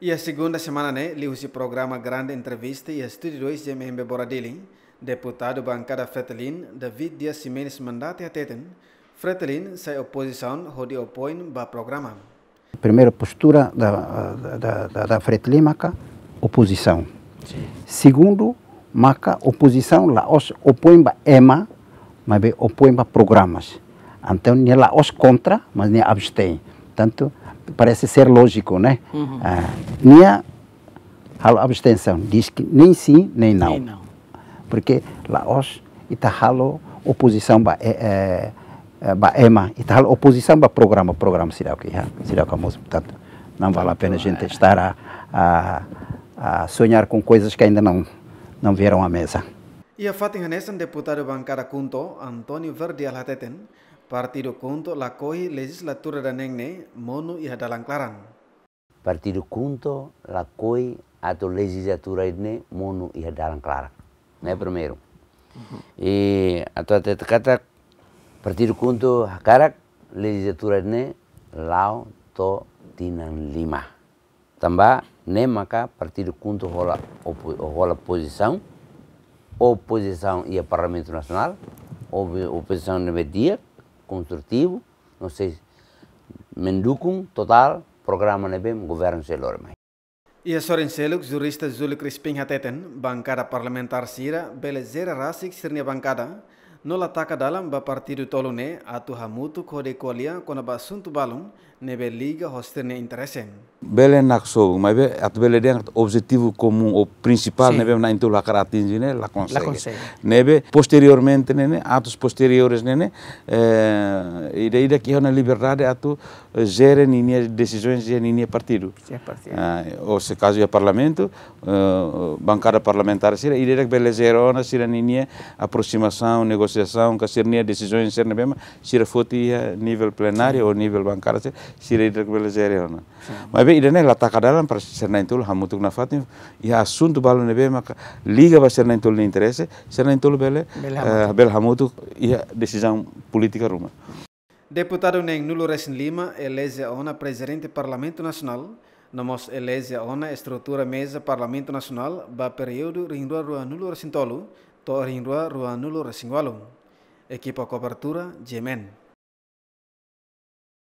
E a segunda semana, né, liu se o programa Grande Entrevista e a Estúdio 2 de MMB Boradilin, deputado bancada Fretelin, David Dias Simenes mandate a teten, Fretelin sai oposição, rodi opõe ba programa. Primeira postura da, da, da, da Fretelin maca oposição. Sim. Segundo, maca oposição lá os opõe ba EMA, mas opõe ba programas. Então, nem lá os contra, mas nem abstém. Portanto, parece ser lógico, né? Uhum. Ah, minha abstenção diz que nem sim, nem não. Nem não. Porque lá hoje, Itahalo, oposição ba, é, é, ba EMA, Itahalo, oposição ba programa, programa Sirauca, é? Sirauca Moço. Portanto, não vale a pena a gente é. estar a, a, a sonhar com coisas que ainda não, não vieram à mesa. E a Fatin Hanesan, deputado bancário Kunto, Antônio Verde Alhateten, Partido Kunto lakoi legislatura dan nengne monu iha dalang klaran. Partido Kunto lakoi atau legislatura ini monu iha dalang klaran. Nah, primeiro. E atau te kata Partido Kunto hakarak legislatura ini lao to tinan lima. Tambah ne maka Partido Kunto hola opo, hola posição oposição e Parlamento nasional. oposição nebe construtivo, não sei, menducum total programa nebem governo selor E a senhora seluk jurista Zuli Crispin hateten bancada parlamentar sira bele zera sernia bancada Nola taka dalam ba partido tolone atu hamutu kode kolia kona ba suntu balum nebe liga hoste ne interesse. Bele nak so, mas be at bele den objetivo comum o principal nebe na intu la atingir né, la consegue. La consegue. Nebe posteriormente nene atos posteriores nene eh ida ida que na liberdade atu eh, zere ninia decisões zere ninia partido. Sim, partido. Ah, eh, ou se caso é parlamento, eh, bancada parlamentar sira ida que bele zero na sira ninia aproximação negociação associação, que a ser decisões ser mesmo, se refute a nível plenário ou nível bancário, se se redirigir ou não. Mas bem, idem é lá tá cada um para ser na entul, hamutuk na fatim, e assunto balo ne bem, liga para ser na entul ne interesse, ser na entul bele, bele hamutuk eh, e a decisão política ruma. Deputado Neng Nulo Resin Lima elege ona presidente do Parlamento Nacional, namos elege ona estrutura mesa Parlamento Nacional para o período rindo a Nulo Resin Tolo, Torre Rua Ruanulo Resingwalum, equipo cobertura Yemen.